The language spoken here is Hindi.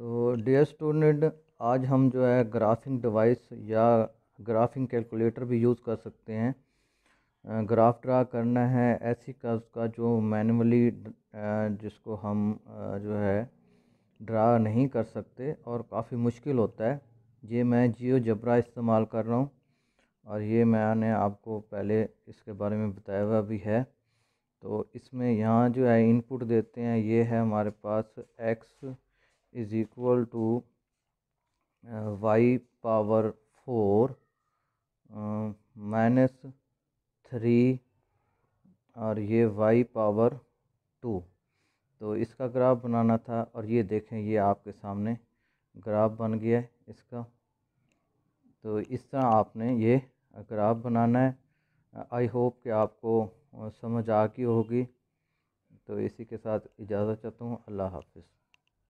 तो डियर स्टूडेंट आज हम जो है ग्राफिंग डिवाइस या ग्राफिंग कैलकुलेटर भी यूज़ कर सकते हैं ग्राफ ड्रा करना है ऐसी कर्व का जो मैनुअली जिसको हम जो है ड्रा नहीं कर सकते और काफ़ी मुश्किल होता है ये मैं जियो जबरा इस्तेमाल कर रहा हूँ और ये मैंने आपको पहले इसके बारे में बताया हुआ भी है तो इसमें यहाँ जो है इनपुट देते हैं ये है हमारे पास x is equal to y power four minus three और ये वाई पावर टू तो इसका ग्राफ बनाना था और ये देखें ये आपके सामने ग्राफ बन गया है इसका तो इस तरह आपने ये ग्राफ बनाना है आई होप कि आपको समझ आ गई होगी तो इसी के साथ इजाज़त चाहता हूँ अल्लाह हाफिज़